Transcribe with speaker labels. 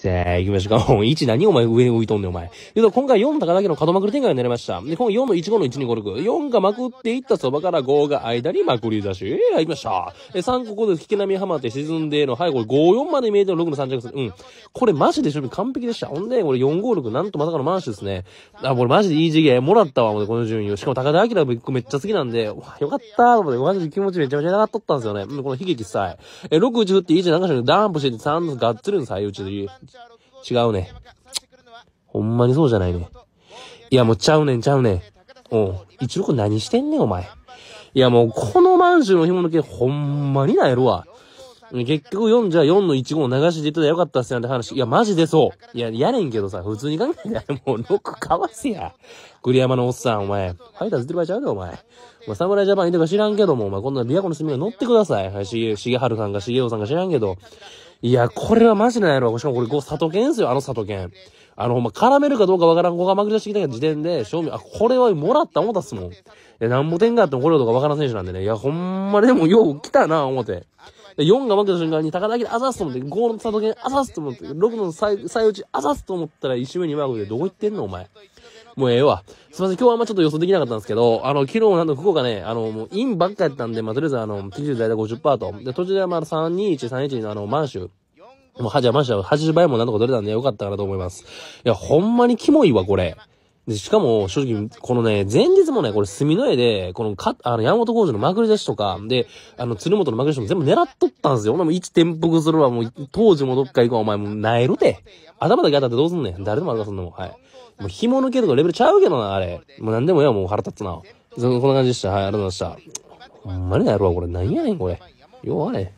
Speaker 1: せー、行きましょうか。1、何お前上に浮いとんねん、お前。と、今回4高だけの角まくり展開になりました。で、今回4の1、5の1、2、5、6。4がまくっていったそばから5が間にまくり出し。えー、行きました。え、3ここで引き波はまって沈んでの、はい、これ5、4まで見えての6の3着する。うん。これマジで勝負完璧でした。ほんで、これ4、5、6、なんとまさかのマンシュですね。あ、これマジでいい次元もらったわ、もうこの順位を。しかも高田明も1個めっちゃ好きなんで、わ、よかったー、と思マジで気持ちめちゃめちゃ上がっとったんですよね。うん、この悲劇さえ。え、6打振って1何箇ダンプして3がっつりの最打いで。違うね。ほんまにそうじゃないね。いや、もうちゃうねん、ちゃうねん。おうん。一郎くん何してんねん、お前。いや、もうこの満州の紐抜け、ほんまになやるわ。結局4じゃ4の1号を流しててたらよかったっすなんて話。いや、マジでそう。いや、やれんけどさ、普通に考えたらもう6かわせや。栗山のおっさん、お前。ファイターズ出る場合ちゃうで、お前。まあ、侍ジャパンいるか知らんけども、お前、こんな琵琶湖の隅が乗ってください。はい、しげ、しげはるさんか、しげおさんか知らんけど。いや、これはマジないやろ。しかもこれ、佐藤健ですよ、あの佐藤健。あの、ほんま、絡めるかどうかわからん子がまぐれしてきた時点で、正味、あ、これはもらった思ったっすもん。え、なんぼ点があってもこれとかわからん選手なんでね。いや、ほんまでもよう来たな、思って。で、4が負けた瞬間に高田明あざすと思って、5の佐藤健あざすと思って、6の最最内あざすと思ったら、一周目にマークで、どこ行ってんの、お前。もうええわ。すいません、今日はあんまちょっと予想できなかったんですけど、あの、昨日なんと福岡ね、あの、もうインばっかやったんで、まあ、とりあえずあの、t 中大体50%と、で、途中でまあ321、3 1のあの、満州。もうじはましたよ。80倍もなんとか取れたんでよかったかなと思います。いや、ほんまにキモいわ、これ。で、しかも、正直、このね、前日もね、これ、墨の絵で、この、か、あの、山本工事のまぐれ出しとか、で、あの、鶴本のまぐれ出しも全部狙っとったんですよ。お前も一転覆するわ、もう、当時もどっか行くわ、お前もう、なえるて。頭だけ当たってどうすんねん。誰でもあるすんのもはい。もう、紐抜けとかレベルちゃうけどな、あれ。もう、なんでもよ、もう腹立つな。そ、こんな感じでした。はい、ありがとうございました。ほんまにやるわ、これ。なんやねん、これ。ようあれ。